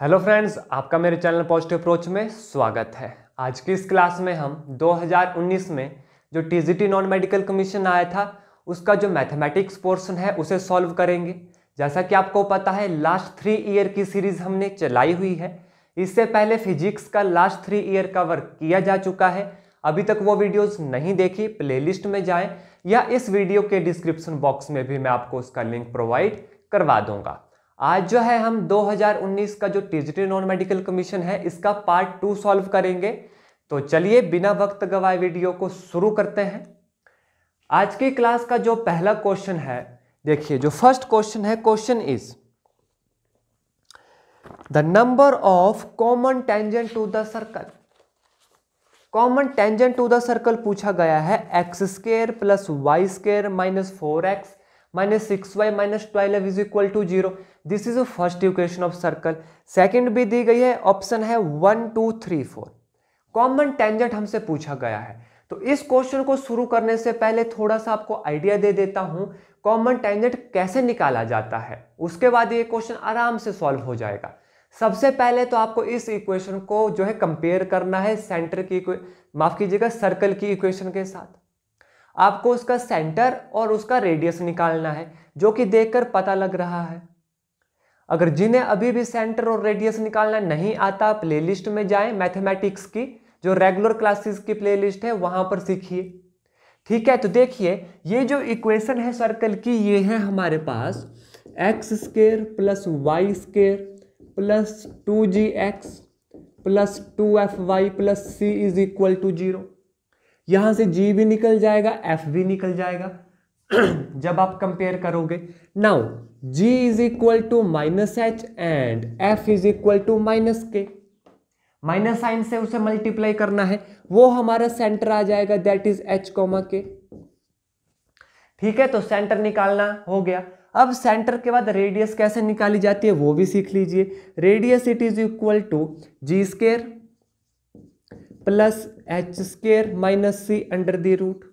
hello friends आपका मेरे channel positive approach में स्वागत है आज की इस क्लास में हम 2019 में जो टीजीटी नॉन मेडिकल कमीशन आया था उसका जो मैथमेटिक्स पोर्शन है उसे सॉल्व करेंगे जैसा कि आपको पता है लास्ट थ्री ईयर की सीरीज हमने चलाई हुई है इससे पहले फिजिक्स का लास्ट थ्री ईयर का वर्क किया जा चुका है अभी तक वो वीडियोस नहीं देखी प्लेलिस्ट में जाएं या इस वीडियो के डिस्क्रिप्शन बॉक्स में भी मैं आपको उसका लिंक प्रोवाइड करवा दूंगा आज जो है हम 2019 का जो टेजिटरी नॉन मेडिकल कमीशन है इसका पार्ट टू सॉल्व करेंगे तो चलिए बिना वक्त गवाए वीडियो को शुरू करते हैं आज की क्लास का जो पहला क्वेश्चन है देखिए जो फर्स्ट क्वेश्चन है question is the number of common tangent to the circle common tangent to the circle पूछा गया है x square plus y square minus four x minus six y minus twelve is equal to zero this is first equation of circle second भी दी गई है option है one two three four common tangent हमसे पूछा गया है तो इस क्वेश्चन को शुरू करने से पहले थोड़ा सा आपको आइडिया दे देता हूं कॉमन टेंजेंट कैसे निकाला जाता है उसके बाद ये क्वेश्चन आराम से सॉल्व हो जाएगा सबसे पहले तो आपको इस इक्वेशन को जो है कंपेयर करना है सेंटर की माफ कीजिएगा सर्कल की इक्वेशन के साथ आपको उसका सेंटर और उसका रेडियस निकालना है जो कि देखकर पता लग रहा है अगर जिन्हें अभी भी सेंटर और रेडियस निकालना नहीं आता प्लेलिस्ट में जाएं मैथमेटिक्स की जो रेगुलर क्लासेस की प्लेलिस्ट है वहां पर सीखिए ठीक है तो देखिए ये जो इक्वेशन है सर्कल की ये है हमारे पास x square plus y square plus two g x plus two f y plus c is equal to zero यहां से जी भी निकल जाएगा एफ भी निकल जाएगा जब आप कंपेयर करोगे now g is equal to minus h and f is equal to minus k minus sign से उसे मल्टीप्लाई करना है वो हमारा सेंटर आ जाएगा दैट इज h कॉमा के ठीक है तो सेंटर निकालना हो गया अब सेंटर के बाद रेडियस कैसे निकाली जाती है वो भी सीख लीजिए radius it is equal to g square plus h square minus c under the root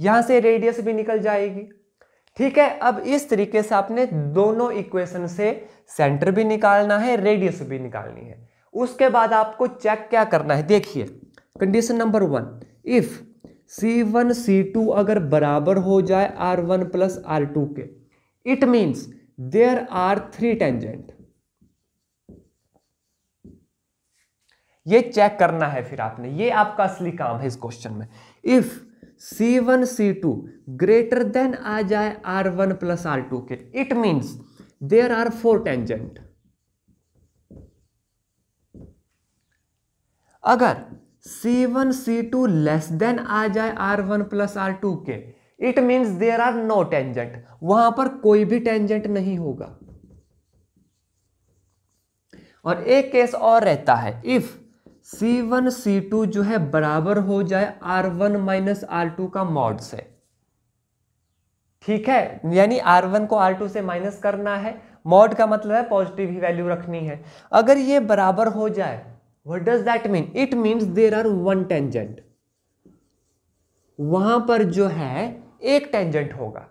यहां से रेडियस भी निकल जाएगी ठीक है अब इस तरीके से आपने दोनों इक्वेशन से सेंटर भी निकालना है रेडियस भी निकालनी है उसके बाद आपको चेक क्या करना है देखिए condition number one if c one c two अगर बराबर हो जाए r one plus r two के it means there are three tangent ये चेक करना है फिर आपने ये आपका असली काम है इस क्वेश्चन में if c one c two greater than आ जाए r one plus r two के it means there are four tangent अगर c one c two less than आ जाए r one plus r two के it means there are no tangent वहां पर कोई भी टेंजेंट नहीं होगा और एक केस और रहता है इफ C1 C2 जो है बराबर हो जाए R1 वन माइनस आर का मॉड से ठीक है यानी R1 को R2 से माइनस करना है मॉड का मतलब है पॉजिटिव ही वैल्यू रखनी है अगर ये बराबर हो जाए what does that mean it means there are one tangent वहां पर जो है एक टेंजेंट होगा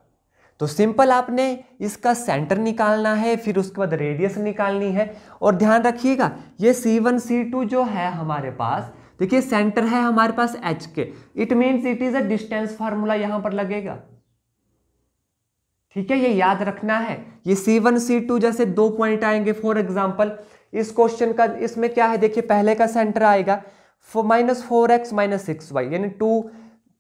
तो सिंपल आपने इसका सेंटर निकालना है फिर उसके बाद रेडियस निकालनी है और ध्यान रखिएगा ये C1 C2 जो है हमारे पास देखिए सेंटर है हमारे पास h k it means it is a distance formula यहां पर लगेगा ठीक है ये याद रखना है ये सी वन सी टू जैसे दो पॉइंट आएंगे फॉर एग्जाम्पल इस क्वेश्चन का इसमें क्या है देखिए पहले का सेंटर आएगा minus four x minus six y यानी टू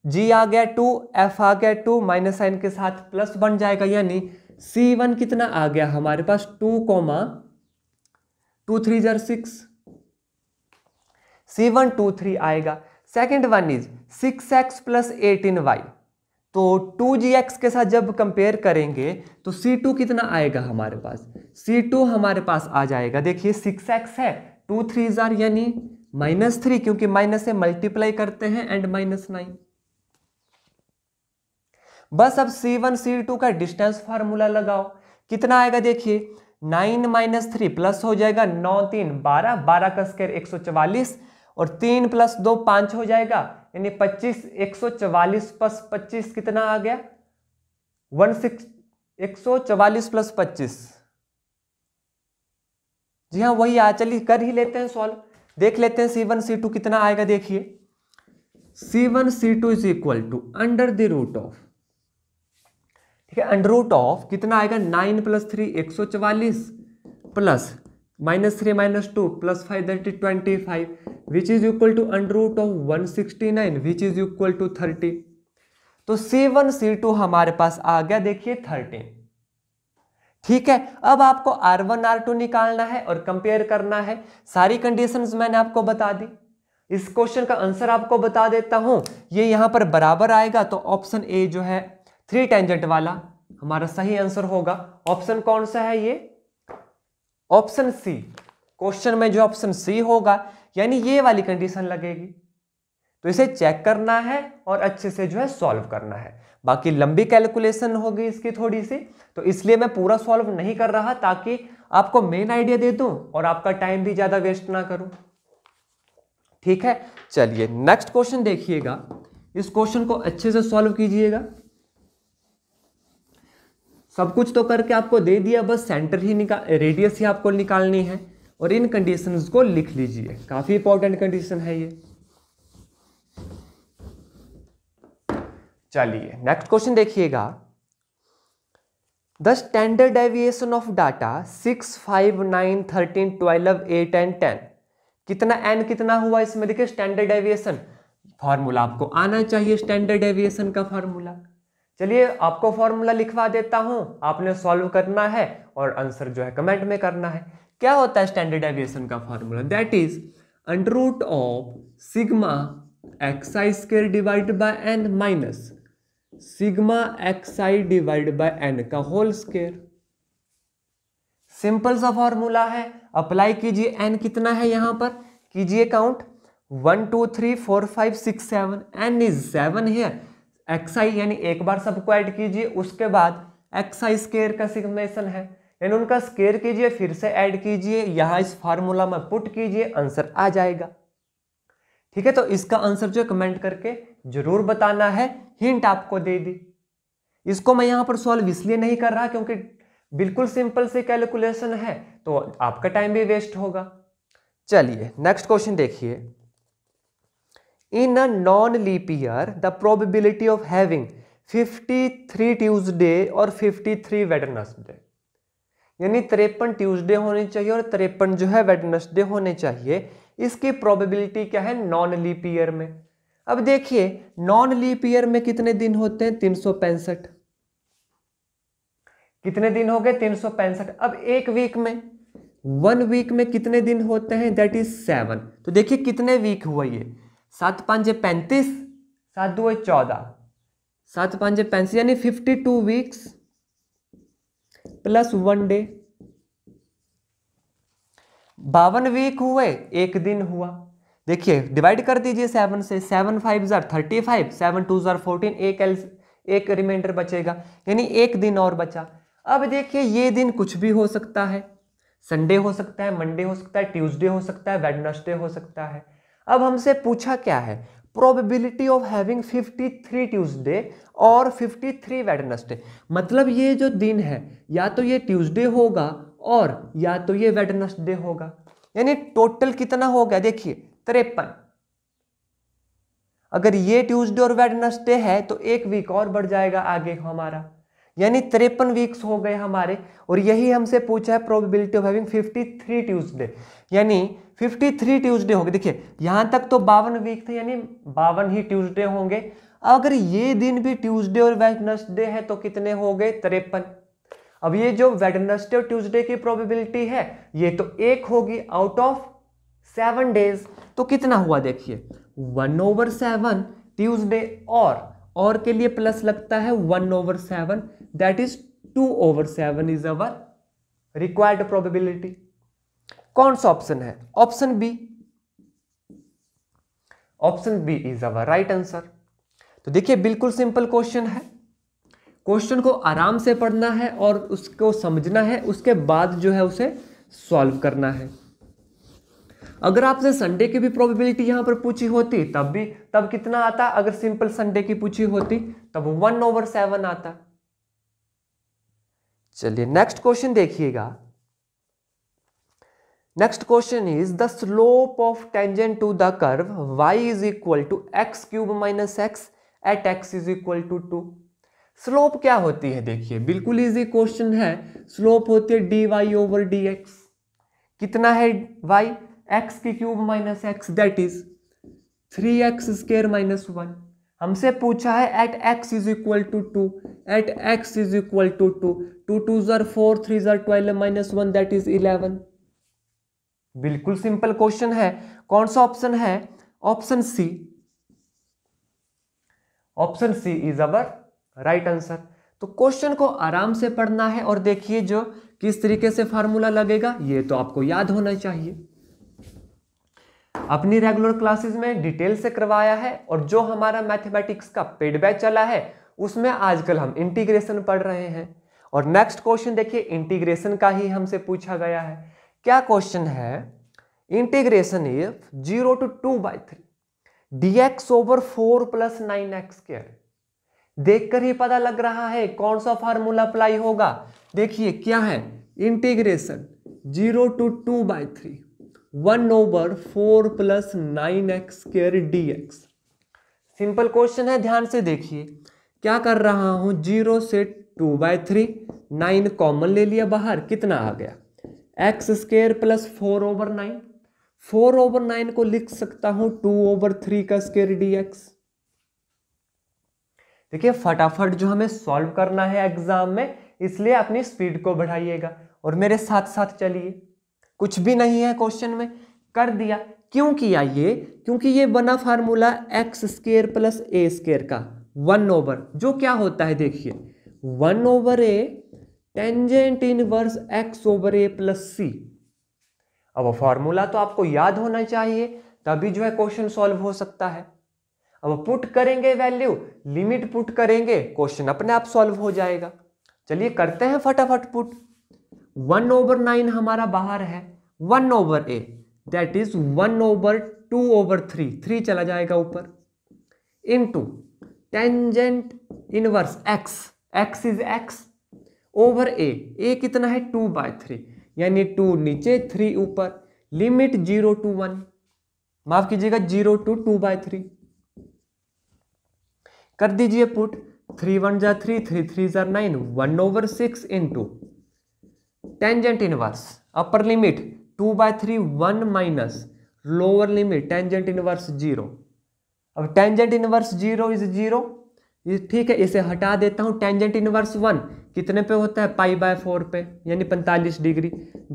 जी आ गया टू एफ आ गया टू माइनस साइन के साथ प्लस बन जाएगा यानी सी वन कितना आ गया हमारे पास टू कोमा टू थ्री जर six c one two three आएगा second one is six x plus eighteen y तो टू जी एक्स के साथ जब कंपेयर करेंगे तो सी टू कितना आएगा हमारे पास सी टू हमारे पास आ जाएगा देखिए सिक्स एक्स है टू थ्री जार यानी माइनस थ्री क्योंकि माइनस से मल्टीप्लाई करते हैं एंड माइनस नाइन बस अब सी वन सी टू का डिस्टेंस फार्मूला लगाओ कितना आएगा देखिए नाइन माइनस थ्री प्लस हो जाएगा नौ तीन बारह बारह का स्क्वायर एक सौ चवालीस और तीन प्लस दो पाँच हो जाएगा यानी पच्चीस एक सौ चवालीस प्लस पच्चीस कितना आ गया वन सिक्स एक सौ चवालीस प्लस पच्चीस जी हाँ वही आ चलिए कर ही लेते हैं सॉल्व देख लेते हैं सी वन सी टू कितना आएगा देखिए c one c two is equal to under the root of ठीक है अंडर रूट ऑफ कितना आएगा नाइन प्लस थ्री एक सौ चवालीस plus minus three minus two plus five that is twenty five which is equal to under root of one sixty nine which is equal to thirty तो c one c to हमारे पास आ गया देखिए thirteen ठीक है अब आपको are one are to निकालना है और कंपेयर करना है सारी कंडीशंस मैंने आपको बता दी इस क्वेश्चन का आंसर आपको बता देता हूं ये यहां पर बराबर आएगा तो ऑप्शन ए जो है थ्री टेंजेंट वाला हमारा सही आंसर होगा ऑप्शन कौन सा है ये ऑप्शन सी क्वेश्चन में जो ऑप्शन सी होगा यानी ये वाली कंडीशन लगेगी तो इसे चेक करना है और अच्छे से जो है सॉल्व करना है बाकी लंबी कैलकुलेशन होगी इसकी थोड़ी सी तो इसलिए मैं पूरा सॉल्व नहीं कर रहा ताकि आपको मेन आइडिया दे दूं और आपका टाइम भी ज़्यादा वेस्ट ना करूं ठीक है चलिए नेक्स्ट क्वेश्चन देखिएगा इस क्वेश्चन को अच्छे से सॉल्व कीजिएगा सब कुछ तो करके आपको दे दिया बस सेंटर ही निकाल रेडियस ही आपको निकालनी है और इन कंडीशंस को लिख लीजिए काफ़ी इंपॉर्टेंट कंडीशन है ये चलिए नेक्स्ट क्वेश्चन देखिएगा the standard deviation of data six five nine thirteen twelve eight and ten कितना एन कितना हुआ इसमें देखिए स्टैंडर्ड डेविएशन फार्मूला आपको आना चाहिए स्टैंडर्ड डेविएशन का फार्मूला चलिए आपको फॉर्मूला लिखवा देता हूँ आपने सॉल्व करना है और आंसर जो है कमेंट में करना है क्या होता है स्टैंडर्ड एविएशन का formula that is under root of sigma x i square divide by n minus sigma x i divide by n का होल स्केयर सिंपल सा फॉर्मूला है अप्लाई कीजिए एन कितना है यहां पर कीजिए count one two three four five six seven n is seven है एक्स आई यानी एक बार सबको ऐड कीजिए उसके बाद एक्स आई स्केयर का सिग्नेशन है यानी उनका स्केयर कीजिए फिर से ऐड कीजिए यहाँ इस फार्मूला में पुट कीजिए आंसर आ जाएगा ठीक है तो इसका आंसर जो कमेंट करके जरूर बताना है हिंट आपको दे दी इसको मैं यहाँ पर सॉल्व इसलिए नहीं कर रहा क्योंकि बिल्कुल सिंपल से कैलकुलेशन है तो आपका टाइम भी वेस्ट होगा चलिए नेक्स्ट क्वेश्चन देखिए in a non leap year the probability of having 53 Tuesday और 53 वेडनसडे यानी तिरपन ट्यूसडे होने चाहिए और तिरपन जो है वेडनसडे होने चाहिए इसकी प्रोबेबिलिटी क्या है नॉन लीप ईयर में अब देखिए नॉन लीप ईयर में कितने दिन होते हैं तीन कितने दिन हो गए तीन अब एक वीक में वन वीक में कितने दिन होते हैं दैट इज सेवन तो देखिए कितने वीक हुआ ये सात पाँच पैंतीस सात दो चौदह सात पाँच पैंतीस यानी fifty two weeks plus one day बावन वीक हुए एक दिन हुआ देखिए डिवाइड कर दीजिए सेवन से सेवन फाइव ज़ार थर्टी फाइव सेवन टू ज़ार फोर्टीन एक एल एक रिमाइंडर बचेगा यानी एक दिन और बचा अब देखिए ये दिन कुछ भी हो सकता है संडे हो सकता है मंडे हो सकता है ट्यूसडे हो सकता है वेडनसडे हो सकता है अब हमसे पूछा क्या है प्रोबेबिलिटी ऑफ हैविंग 53 ट्यूजडे और 53 वेडनसडे मतलब ये जो दिन है या तो ये ट्यूजडे होगा और या तो ये वेडनसडे होगा यानी टोटल कितना हो गया देखिए तिरपन अगर ये ट्यूजडे और वेडनसडे है तो एक वीक और बढ़ जाएगा आगे हमारा यानी तिरपन वीक्स हो गए हमारे और यही हमसे पूछा है प्रोबेबिलिटी ऑफ हैविंग 53 ट्यूजडे यानी फिफ्टी थ्री ट्यूजडे होंगे देखिए यहां तक तो बावन वीक थे यानी बावन ही ट्यूजडे होंगे अगर ये दिन भी ट्यूजडे और वेडनसडे है तो कितने हो गए तिरपन अब ये जो वेडनसडे और ट्यूजडे की प्रोबेबिलिटी है ये तो एक होगी आउट ऑफ सेवन डेज तो कितना हुआ देखिए वन ओवर सेवन ट्यूजडे और और के लिए प्लस लगता है one over seven that is two over seven is our required probability कौन सा ऑप्शन है option B option B is our right answer तो देखिए बिल्कुल सिंपल क्वेश्चन है क्वेश्चन को आराम से पढ़ना है और उसको समझना है उसके बाद जो है उसे सॉल्व करना है अगर आपसे संडे की भी प्रोबेबिलिटी यहां पर पूछी होती तब भी तब कितना आता अगर सिंपल संडे की पूछी होती तब वन ओवर सेवन आता चलिए नेक्स्ट क्वेश्चन देखिएगा next question is the slope of tangent to the curve y is equal to x cube minus x at x is equal to two slope क्या होती है देखिए बिल्कुल इजी क्वेश्चन है slope होती है d y over d x कितना है वाई एक्स की cube minus x that is three x square minus one हमसे पूछा है at x is equal to two at x is equal to two two two ज़र four three ज़र twelve minus one that is eleven बिल्कुल simple question है कौन सा option है option C option C is our right answer तो question को आराम से पढ़ना है और देखिए जो किस तरीके से फार्मूला लगेगा ये तो आपको याद होना चाहिए अपनी रेगुलर क्लासेस में डिटेल से करवाया है और जो हमारा मैथमेटिक्स का पेड बैच चला है उसमें आजकल हम इंटीग्रेशन पढ़ रहे हैं और नेक्स्ट क्वेश्चन देखिए इंटीग्रेशन का ही हमसे पूछा गया है क्या क्वेश्चन है integration if zero to two by three d x over four plus nine x square देखकर ही पता लग रहा है कौन सा फार्मूला अप्लाई होगा देखिए क्या है integration zero to two by three one over four plus nine x square d x simple question है ध्यान से देखिए क्या कर रहा हूं जीरो से two by three nine common ले लिया बाहर कितना आ गया x square plus four over nine four over nine को लिख सकता हूं टू ओवर थ्री का स्केयर डी एक्स देखिए फटाफट जो हमें सॉल्व करना है एग्जाम में इसलिए अपनी स्पीड को बढ़ाइएगा और मेरे साथ साथ चलिए कुछ भी नहीं है क्वेश्चन में कर दिया क्यों किया ये क्योंकि ये बना formula x square plus a square का वन ओवर जो क्या होता है देखिए one over a tangent inverse x over a plus c अब फॉर्मूला तो आपको याद होना चाहिए तभी जो है क्वेश्चन सॉल्व हो सकता है अब पुट करेंगे वैल्यू लिमिट पुट करेंगे क्वेश्चन अपने आप सॉल्व हो जाएगा चलिए करते हैं फटाफट पुट वन ओवर नाइन हमारा बाहर है one over a that is one over two over three three चला जाएगा ऊपर into tangent inverse x x is x over a a कितना है टू बाय थ्री यानी टू नीचे थ्री ऊपर लिमिट जीरो टू वन माफ कीजिएगा zero to two by three कर दीजिए पुट थ्री वन जा थ्री थ्री थ्री जार nine one over six into tangent inverse upper limit to by three one minus lower limit tangent inverse zero अब tangent inverse zero is zero ये ठीक है इसे हटा देता हूँ टेंजेंट इनवर्स वन कितने पे होता है पाई बाय फोर पे यानी पैंतालीस degree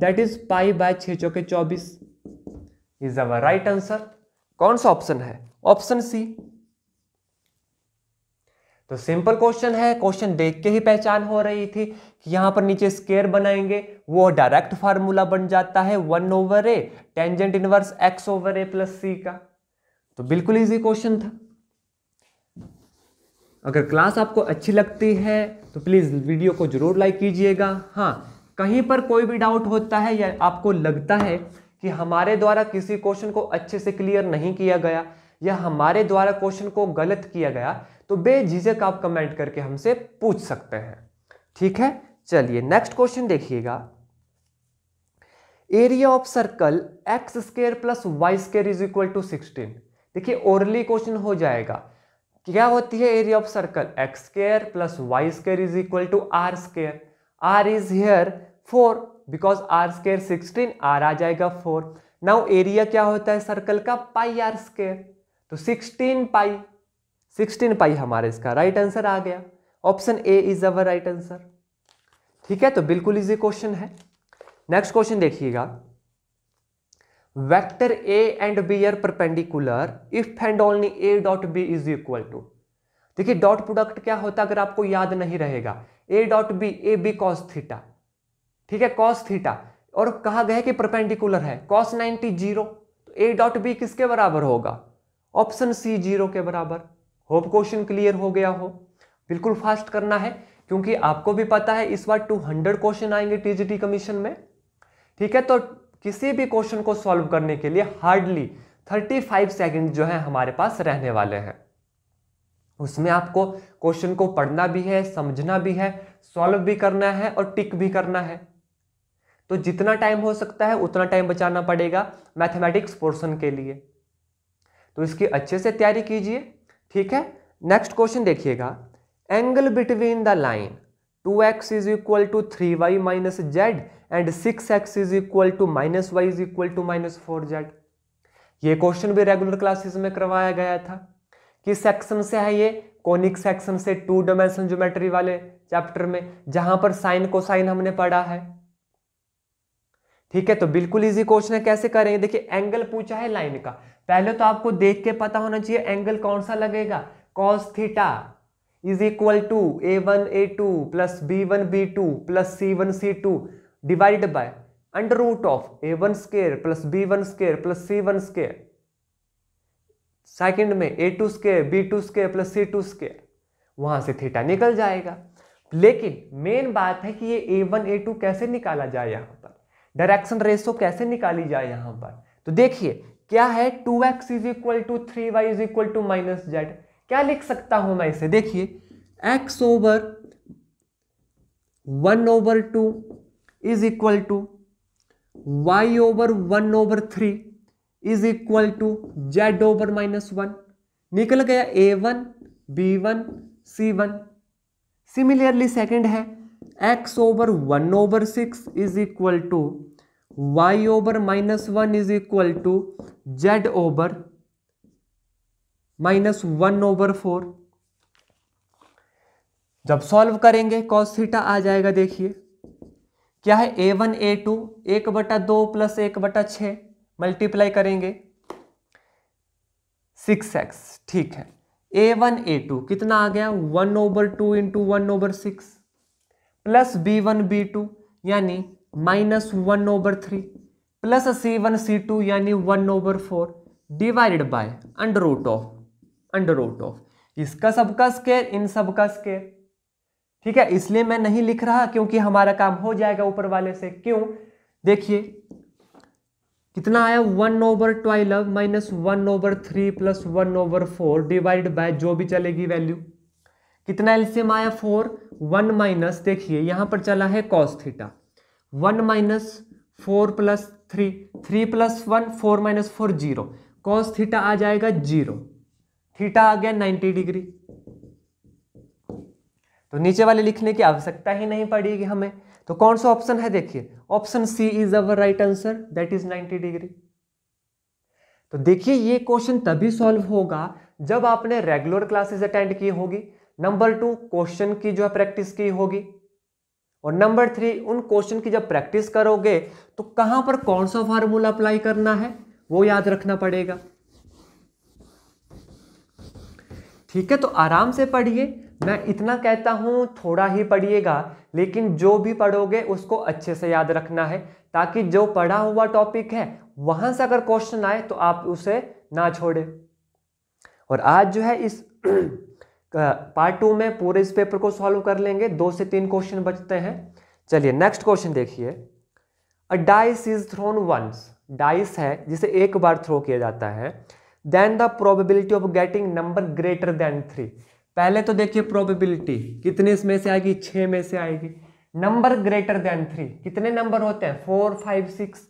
that is pi by छः चौके चौबीस इज अवर राइट आंसर कौन सा ऑप्शन है ऑप्शन सी तो सिंपल क्वेश्चन है क्वेश्चन देख के ही पहचान हो रही थी कि यहां पर नीचे स्केयर बनाएंगे वो डायरेक्ट फार्मूला बन जाता है one over a tangent inverse x over a plus c का तो बिल्कुल इजी क्वेश्चन था अगर क्लास आपको अच्छी लगती है तो प्लीज़ वीडियो को ज़रूर लाइक कीजिएगा हाँ कहीं पर कोई भी डाउट होता है या आपको लगता है कि हमारे द्वारा किसी क्वेश्चन को अच्छे से क्लियर नहीं किया गया या हमारे द्वारा क्वेश्चन को गलत किया गया तो बेझिझक आप कमेंट करके हमसे पूछ सकते हैं ठीक है चलिए नेक्स्ट क्वेश्चन देखिएगा area of circle x square plus y square is equal to sixteen देखिए ओरली क्वेश्चन हो जाएगा क्या होती है area of circle x square plus y square is equal to r square r is here four because r square sixteen r आ जाएगा four now area क्या होता है सर्कल का पाई आर स्केयर तो सिक्सटीन पाई सिक्सटीन पाई हमारे इसका right right answer आ गया option A is our right answer ठीक है तो बिल्कुल इजी क्वेश्चन है नेक्स्ट क्वेश्चन देखिएगा vector a and b are perpendicular if and only a dot b is equal to देखिए डॉट प्रोडक्ट क्या होता है अगर आपको याद नहीं रहेगा a dot b a b cos theta ठीक है कॉस थीटा और कहा गया कि परपेंडिकुलर है कॉस नाइनटी जीरो तो ए डॉट बी किसके बराबर होगा ऑप्शन सी जीरो के बराबर होप क्वेश्चन क्लियर हो गया हो बिल्कुल फास्ट करना है क्योंकि आपको भी पता है इस बार 200 क्वेश्चन आएंगे टीजीटी कमीशन में ठीक है तो किसी भी क्वेश्चन को सॉल्व करने के लिए हार्डली 35 सेकेंड जो है हमारे पास रहने वाले हैं उसमें आपको क्वेश्चन को पढ़ना भी है समझना भी है सॉल्व भी करना है और टिक भी करना है तो जितना टाइम हो सकता है उतना टाइम बचाना पड़ेगा मैथमेटिक्स पोर्शन के लिए तो इसकी अच्छे से तैयारी कीजिए ठीक है नेक्स्ट क्वेश्चन देखिएगा angle between the line two x is equal to three y minus z and six x is equal to minus y is equal to minus four z ये क्वेश्चन भी रेगुलर क्लासेस में करवाया गया था कि section से है ये कॉनिक सेक्शन से टू डायमेंशन ज्योमेट्री वाले चैप्टर में जहां पर साइन को साइन हमने पढ़ा है ठीक है तो बिल्कुल इजी क्वेश्चन है कैसे करेंगे देखिए एंगल पूछा है लाइन का पहले तो आपको देख के पता होना चाहिए एंगल कौन सा लगेगा cos theta is equal to a one a two plus b one b two plus c one c two divide by under root of a one square plus b one square plus c one square second में a two square b two square plus c two square वहां से theta निकल जाएगा लेकिन main बात है कि ये ए वन ए टू कैसे निकाला जाए यहाँ पर डायरेक्शन रेसो कैसे निकाली जाए यहाँ पर तो देखिए क्या है two x is equal to three y is equal to minus z क्या लिख सकता हूं मैं इसे देखिए x over one over two is equal to y over one over three is equal to z over minus one निकल गया a one b one c one similarly second है x over one over six is equal to y over minus one is equal to z over minus one over four जब solve करेंगे cos theta आ जाएगा देखिए क्या है ए one a to एक बटा दो प्लस एक बटा छ मल्टीप्लाई करेंगे सिक्स एक्स ठीक है ए वन ए टू कितना आ गया one over two into one over six plus b one b two यानी minus one over three plus c one c two यानी one over four divided by under root of under root of इसका सबका square इन सबका square ठीक है इसलिए मैं नहीं लिख रहा क्योंकि हमारा काम हो जाएगा ऊपर वाले से क्यों देखिए कितना आया one over twelve minus one over three plus one over four divide by जो भी चलेगी वैल्यू कितना एलसीएम आया फोर वन माइनस देखिए यहां पर चला है cos theta one minus four plus three three plus one four minus four zero cos theta आ जाएगा जीरो थीटा आ गया 90 डिग्री तो नीचे वाले लिखने की आवश्यकता ही नहीं पड़ेगी हमें तो कौन सा ऑप्शन है देखिए option C is our right answer that is 90 degree तो देखिए ये क्वेश्चन तभी सॉल्व होगा जब आपने रेगुलर क्लासेस अटेंड की होगी नंबर टू क्वेश्चन की जो है प्रैक्टिस की होगी और नंबर थ्री उन क्वेश्चन की जब प्रैक्टिस करोगे तो कहां पर कौन सा फार्मूला अप्लाई करना है वो याद रखना पड़ेगा ठीक है तो आराम से पढ़िए मैं इतना कहता हूँ थोड़ा ही पढ़िएगा लेकिन जो भी पढ़ोगे उसको अच्छे से याद रखना है ताकि जो पढ़ा हुआ टॉपिक है वहाँ से अगर क्वेश्चन आए तो आप उसे ना छोड़े और आज जो है इस पार्ट टू में पूरे इस पेपर को सॉल्व कर लेंगे दो से तीन क्वेश्चन बचते हैं चलिए नेक्स्ट क्वेश्चन देखिए a dice is thrown once dice है जिसे एक बार थ्रो किया जाता है then the probability of getting number greater than three पहले तो देखिए प्रोबेबिलिटी कितने इसमें से आएगी छः में से आएगी नंबर ग्रेटर देन थ्री कितने नंबर होते हैं four five six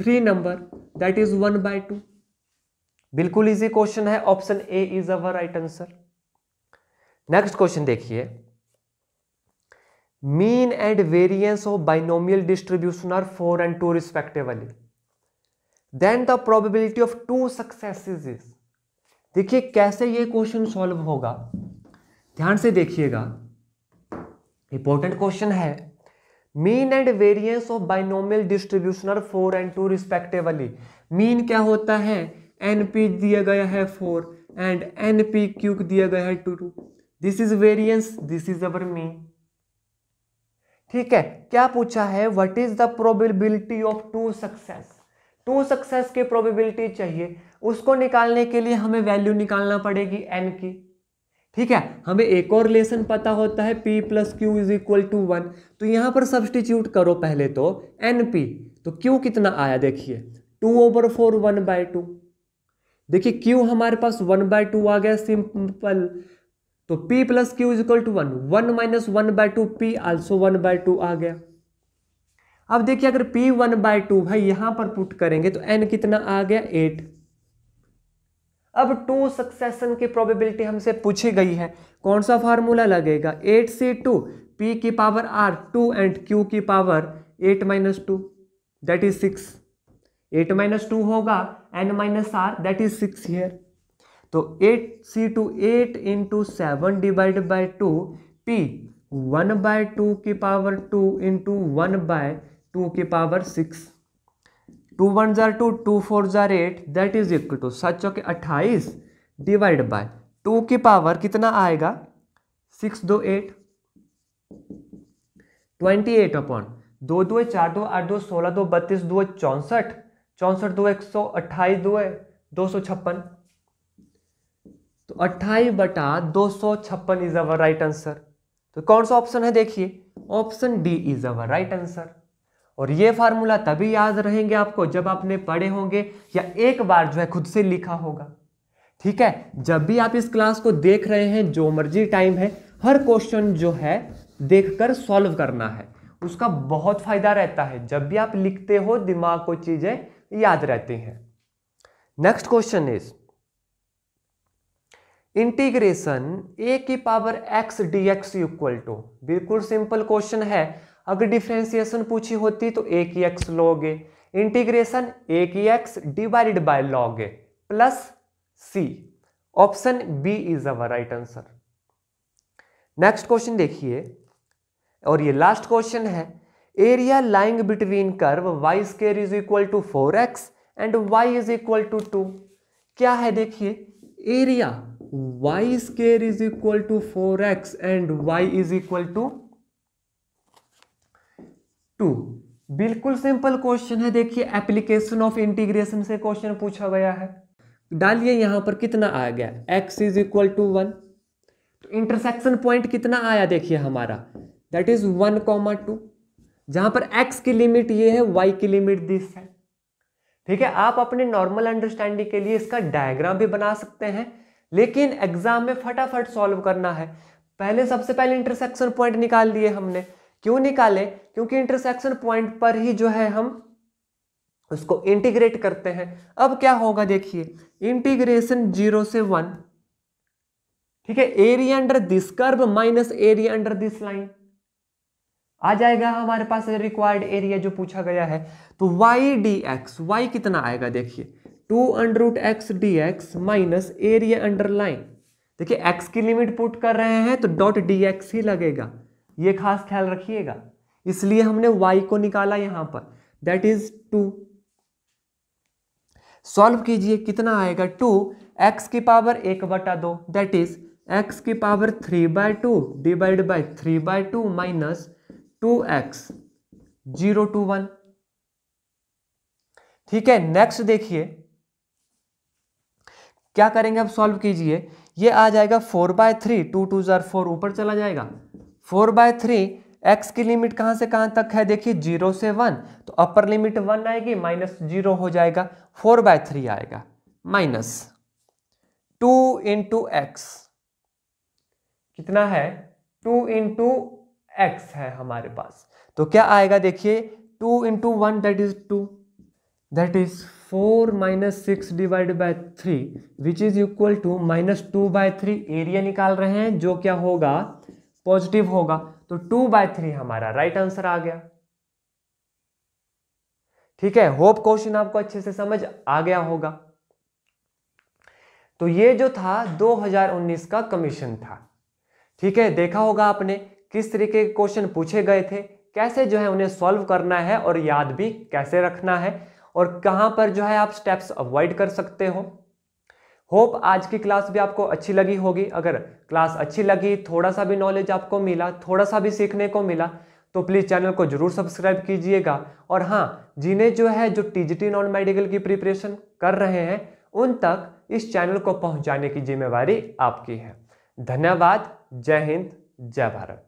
three number that is one by two बिल्कुल इजी क्वेश्चन है option A is our right answer next question देखिए mean and variance of binomial distribution are four and two respectively then the probability of two successes is देखिए कैसे ये question solve होगा ध्यान से देखिएगा इंपॉर्टेंट क्वेश्चन है mean and variance of binomial distribution are four and two respectively mean क्या होता है एन पी दिया गया है four and n p q दिया गया है two two this is variance this is our mean ठीक है क्या पूछा है what is the probability of two success two success की प्रोबेबिलिटी चाहिए उसको निकालने के लिए हमें वैल्यू निकालना पड़ेगी एन की ठीक है हमें एक और रिलेशन पता होता है p plus q is equal to one तो यहाँ पर सब्सटीट्यूट करो पहले तो एन पी तो क्यू कितना आया देखिए two over four one by two देखिए क्यू हमारे पास वन बाय टू आ गया सिंपल तो p plus q is equal to one one minus one by two p also one by two आ गया अब देखिए अगर P1 वन बाय टू भाई यहां पर पुट करेंगे तो N कितना आ गया एट अब टू सक्सेशन की प्रोबेबिलिटी हमसे पूछी गई है कौन सा फार्मूला लगेगा एट सी टू पी की power R two and Q की power eight minus two that is six eight minus two होगा N minus R that is six here तो eight C two eight into seven divide by two P one by two की power two into one by two की power six two one ज़ार two two four ज़ार eight that is equal to सात चौके अट्ठाईस divide by two की power कितना आएगा सिक्स दो एट ट्वेंटी एट अपॉन दो दो चार दो आठ दो सोलह दो बत्तीस दो चौंसठ चौंसठ दो एक सौ अट्ठाईस दो दो सौ छप्पन तो अट्ठाईस बटा दो सौ छप्पन इज अवर राइट आंसर तो कौन सा ऑप्शन है देखिए option D is our right answer और ये फार्मूला तभी याद रहेंगे आपको जब आपने पढ़े होंगे या एक बार जो है खुद से लिखा होगा ठीक है जब भी आप इस क्लास को देख रहे हैं जो मर्जी टाइम है हर क्वेश्चन जो है देखकर सॉल्व करना है उसका बहुत फायदा रहता है जब भी आप लिखते हो दिमाग को चीजें याद रहती हैं next question is integration A की power X D X equal to बिल्कुल सिंपल क्वेश्चन है अगर डिफ्रेंसिएशन पूछी होती तो एक ही एक्स लॉग ए इंटीग्रेशन एक ही X divided by log A plus C option B is our right answer next question देखिए और ये लास्ट क्वेश्चन है area lying between curve Y square is equal to four X and Y is equal to to क्या है देखिए area Y square is equal to four X and Y is equal to two बिल्कुल simple question है देखिए application of integration से question पूछा गया है डालिए यहां पर कितना आ गया X is equal to one तो इंटरसेक्शन पॉइंट कितना आया देखिए हमारा that is one comma two जहां पर एक्स की लिमिट ये है वाई की लिमिट दिस है ठीक है आप अपने नॉर्मल अंडरस्टैंडिंग के लिए इसका डायग्राम भी बना सकते हैं लेकिन एग्जाम में फटाफट सॉल्व करना है पहले सबसे पहले इंटरसेक्शन पॉइंट निकाल लिए हमने क्यों निकाले क्योंकि इंटरसेक्शन पॉइंट पर ही जो है हम उसको इंटीग्रेट करते हैं अब क्या होगा देखिए इंटीग्रेशन जीरो से वन ठीक है area under this curve minus area under this line आ जाएगा हमारे पास रिक्वायर्ड एरिया जो पूछा गया है तो वाई डी एक्स वाई कितना आएगा देखिए two under root X D X minus area under line देखिए एक्स की लिमिट पुट कर रहे हैं तो डॉट डी एक्स ही लगेगा ये खास ख्याल रखिएगा इसलिए हमने y को निकाला यहां पर दैट इज टू सॉल्व कीजिए कितना आएगा टू एक्स की पावर एक बटा दो दैट इज एक्स की power three by two divide by three by two minus two X zero to one ठीक है नेक्स्ट देखिए क्या करेंगे अब सॉल्व कीजिए ये आ जाएगा four by three two two जार फोर ऊपर चला जाएगा फोर बाय थ्री एक्स की लिमिट कहाँ से कहाँ तक है देखिए जीरो से वन तो अपर लिमिट वन आएगी माइनस जीरो हो जाएगा फोर बाय थ्री आएगा माइनस टू इंटू एक्स कितना है टू इंटू एक्स है हमारे पास तो क्या आएगा देखिए two into one that is two that is four minus six divide by three which is equal to minus two by three area निकाल रहे हैं जो क्या होगा पॉजिटिव होगा तो टू बाय थ्री हमारा राइट आंसर आ गया ठीक है होप क्वेश्चन आपको अच्छे से समझ आ गया होगा तो ये जो था 2019 का कमीशन था ठीक है देखा होगा आपने किस तरीके के क्वेश्चन पूछे गए थे कैसे जो है उन्हें सॉल्व करना है और याद भी कैसे रखना है और कहां पर जो है आप स्टेप्स अवॉइड कर सकते हो होप आज की क्लास भी आपको अच्छी लगी होगी अगर क्लास अच्छी लगी थोड़ा सा भी नॉलेज आपको मिला थोड़ा सा भी सीखने को मिला तो प्लीज़ चैनल को जरूर सब्सक्राइब कीजिएगा और हाँ जिन्हें जो है जो टी नॉन मेडिकल की प्रिपरेशन कर रहे हैं उन तक इस चैनल को पहुंचाने की जिम्मेवारी आपकी है धन्यवाद जय हिंद जय भारत